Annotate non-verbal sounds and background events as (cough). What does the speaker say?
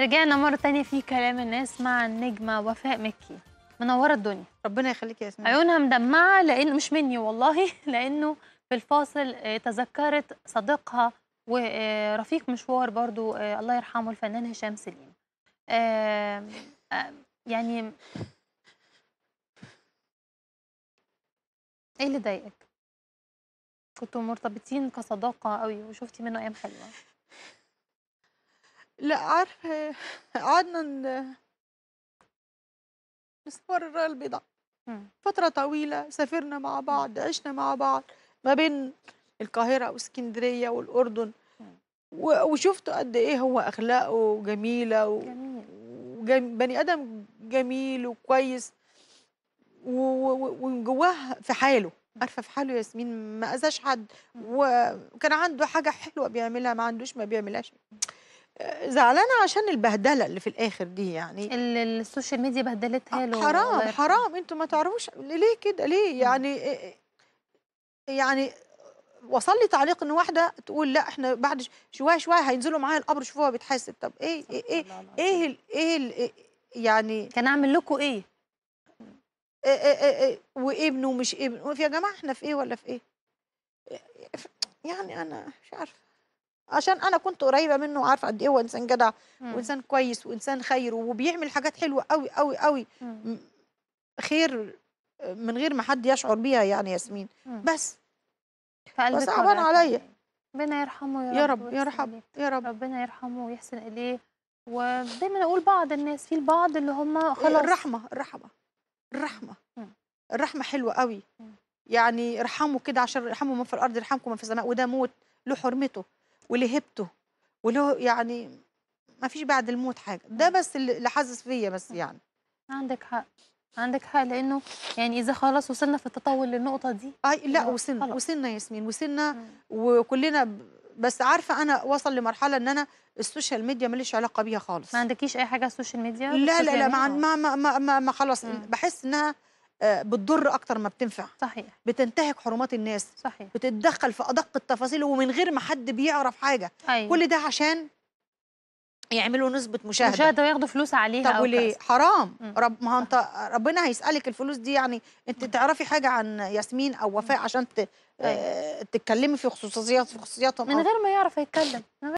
رجعنا مرة تانية في كلام الناس مع النجمة وفاء مكي منورة الدنيا ربنا يخليك يا ياسمين عيونها مدمعة لأن مش مني والله (laughs) لأنه في الفاصل آه، تذكرت صديقها ورفيق مشوار برضو آه، الله يرحمه الفنان هشام سليم يعني ايه اللي ضايقك؟ كنتوا مرتبطين كصداقة قوي وشفتي منه أيام حلوة لأ عارفة قعدنا ن نصور البيضاء. إمم. فترة طويلة سافرنا مع إمم. بعض، عِشنا مع بعض ما بين القاهرة وإسكندرية والأردن، إمم. وشفتوا وشُفت قد إيه هو أخلاقه جميلة و جميل. بني آدم جميل وكويس و و ومن جواه في حاله، عارفة في حاله ياسمين ما أذاش حد، وكان عنده حاجة حلوة بيعملها ما عندوش ما بيعملهاش. زعلانه عشان البهدله اللي في الاخر دي يعني السوشيال ميديا بهدلتها له حرام وغير. حرام انتوا ما تعرفوش ليه كده ليه يعني يعني وصل لي تعليق ان واحده تقول لا احنا بعد شويه شويه هينزلوا معايا القبر شوفوها بتحاسب بيتحاسب طب ايه ايه ايه ايه, إيه, الـ إيه يعني كان اعمل لكم ايه إيه إيه إيه وابنه مش ابنه يا جماعه احنا في ايه ولا في ايه يعني انا مش عارفه عشان انا كنت قريبه منه وعارفه قد ايه هو انسان جدع وانسان كويس وانسان خير وبيعمل حاجات حلوه قوي قوي قوي خير من غير ما حد يشعر بيها يعني ياسمين بس بس عبان عليا ربنا يرحمه يا, رب, يا رب يا رب ربنا يرحمه ويحسن اليه ودايما اقول بعض الناس في البعض اللي هم إيه، خلاص الرحمه الرحمه الرحمه الرحمه حلوه قوي يعني ارحموا كده عشان ارحموا من في الارض يرحمكم من في السماء وده موت له حرمته ولهيبته هبته وله يعني ما فيش بعد الموت حاجه ده بس اللي حاسس فيا بس يعني عندك حق عندك حق لانه يعني اذا خلاص وصلنا في التطور للنقطه دي اي لا وصلنا خلص. وصلنا ياسمين وصلنا وكلنا بس عارفه انا وصل لمرحله ان انا السوشيال ميديا ماليش علاقه بيها خالص ما عندكيش اي حاجه على السوشيال ميديا لا لا لا ما ما ما, ما خلاص بحس انها آه، بتضر اكتر ما بتنفع صحيح بتنتهك حرمات الناس صحيح بتتدخل في ادق التفاصيل ومن غير ما حد بيعرف حاجه أيوة. كل ده عشان يعملوا نسبه مشاهده مشاهده وياخدوا فلوس عليها طب وليه حرام م. رب ما انت ربنا هيسالك الفلوس دي يعني انت م. تعرفي حاجه عن ياسمين او وفاء عشان ت... آه، أيوة. تتكلمي في خصوصيات في خصوصياتهم من غير ما يعرف يتكلم